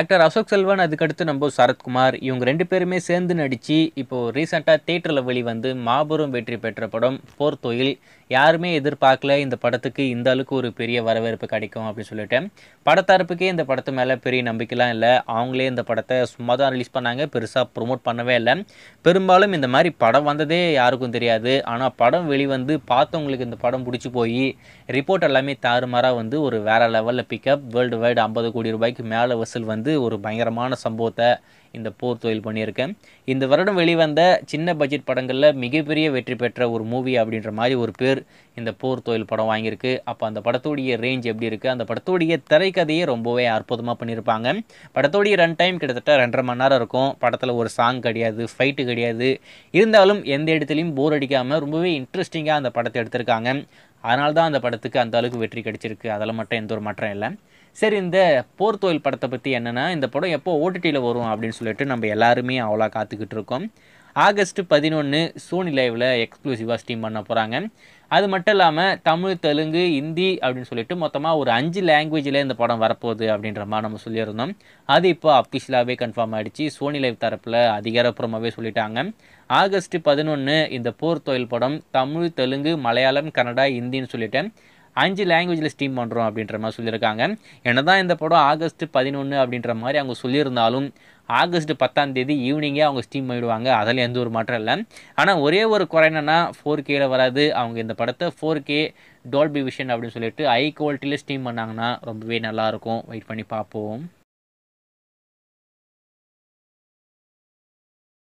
actor Ashok Selvan அதுக்கடுத்து நம்ம சரத்குமார் இவங்க ரெண்டு பேருமே சேர்ந்து நடித்து இப்போது ரீசெண்டாக தேட்டரில் வெளிவந்து மாபெரும் வெற்றி பெற்ற படம் போர் தொழில் யாருமே எதிர்பார்க்கல இந்த படத்துக்கு இந்த அளவுக்கு ஒரு பெரிய வரவேற்பு கிடைக்கும் அப்படின்னு சொல்லிட்டு படத்தரப்புக்கே இந்த படத்து மேலே பெரிய நம்பிக்கைலாம் இல்லை அவங்களே இந்த படத்தை சும்மா தான் ரிலீஸ் பண்ணாங்க பெருசாக ப்ரொமோட் பண்ணவே இல்லை பெரும்பாலும் இந்த மாதிரி படம் வந்ததே யாருக்கும் தெரியாது ஆனால் படம் வெளிவந்து பார்த்தவங்களுக்கு இந்த படம் பிடிச்சி போய் ரிப்போர்ட் எல்லாமே தாறுமாறாக வந்து ஒரு வேற லெவலில் பிக்கப் வேர்ல்டு வைடு ஐம்பது கோடி ரூபாய்க்கு மேலே வசூல் வந்து வந்து ஒரு பயங்கரமான சம்பவத்தை இந்த போர் தொழில் பண்ணியிருக்கேன் இந்த வருடம் வெளிவந்த சின்ன பட்ஜெட் படங்களில் மிகப்பெரிய வெற்றி பெற்ற ஒரு மூவி அப்படின்ற மாதிரி ஒரு பேர் இந்த போர் தொழில் படம் வாங்கியிருக்கு அப்போ அந்த படத்தோடைய ரேஞ்ச் எப்படி இருக்குது அந்த படத்தோடைய திரைக்கதையை ரொம்பவே அற்புதமாக பண்ணியிருப்பாங்க படத்தோடைய ரன் டைம் கிட்டத்தட்ட ரெண்டரை மணி நேரம் இருக்கும் படத்தில் ஒரு சாங் கிடையாது ஃபைட்டு கிடையாது இருந்தாலும் எந்த இடத்துலையும் போர் அடிக்காமல் ரொம்பவே இன்ட்ரெஸ்டிங்காக அந்த படத்தை எடுத்திருக்காங்க அதனால தான் அந்த படத்துக்கு அந்த அளவுக்கு வெற்றி கிடைச்சிருக்கு அதில் மட்டும் எந்த ஒரு மாற்றம் இல்லை சரி இந்த போர் தொழில் படத்தை பற்றி என்னென்னா இந்த படம் எப்போ ஓடிடியில் வரும் அப்படின்னு சொல்லிட்டு நம்ம எல்லாருமே அவ்வளோ காத்துக்கிட்டு இருக்கோம் ஆகஸ்ட் பதினொன்று சோனி லைவில் எக்ஸ்க்ளூசிவாக ஸ்ட்ரீம் பண்ண போகிறாங்க அது மட்டும் இல்லாமல் தமிழ் தெலுங்கு ஹிந்தி அப்படின்னு சொல்லிட்டு மொத்தமாக ஒரு அஞ்சு லாங்குவேஜில் இந்த படம் வரப்போகுது அப்படின்ற மாதிரி நம்ம சொல்லியிருந்தோம் அது இப்போ அஃபிஷியலாகவே கன்ஃபார்ம் ஆகிடுச்சு சோனி லைவ் தரப்பில் அதிகாரப்பூர்வமாகவே சொல்லிட்டாங்க ஆகஸ்ட் பதினொன்று இந்த போர் தொழில் படம் தமிழ் தெலுங்கு மலையாளம் கன்னடா ஹிந்தின்னு சொல்லிட்டு அஞ்சு லாங்குவேஜில் ஸ்டீம் பண்ணுறோம் அப்படின்ற மாதிரி சொல்லியிருக்காங்க என்ன தான் இந்த படம் ஆகஸ்ட் பதினொன்று அப்படின்ற மாதிரி அவங்க சொல்லியிருந்தாலும் ஆகஸ்ட் பத்தாம் தேதி ஈவினிங்கே அவங்க ஸ்டீம் பண்ணிவிடுவாங்க அதில் எந்த ஒரு மாற்றம் இல்லை ஆனால் ஒரே ஒரு குறை என்னென்னா ஃபோர் கேல வராது அவங்க இந்த படத்தை ஃபோர் கே டோல்பி விஷன் அப்படின்னு சொல்லிட்டு ஹை குவாலிட்டியில் ஸ்டீம் பண்ணாங்கன்னா ரொம்பவே நல்லாயிருக்கும் வெயிட் பண்ணி பார்ப்போம்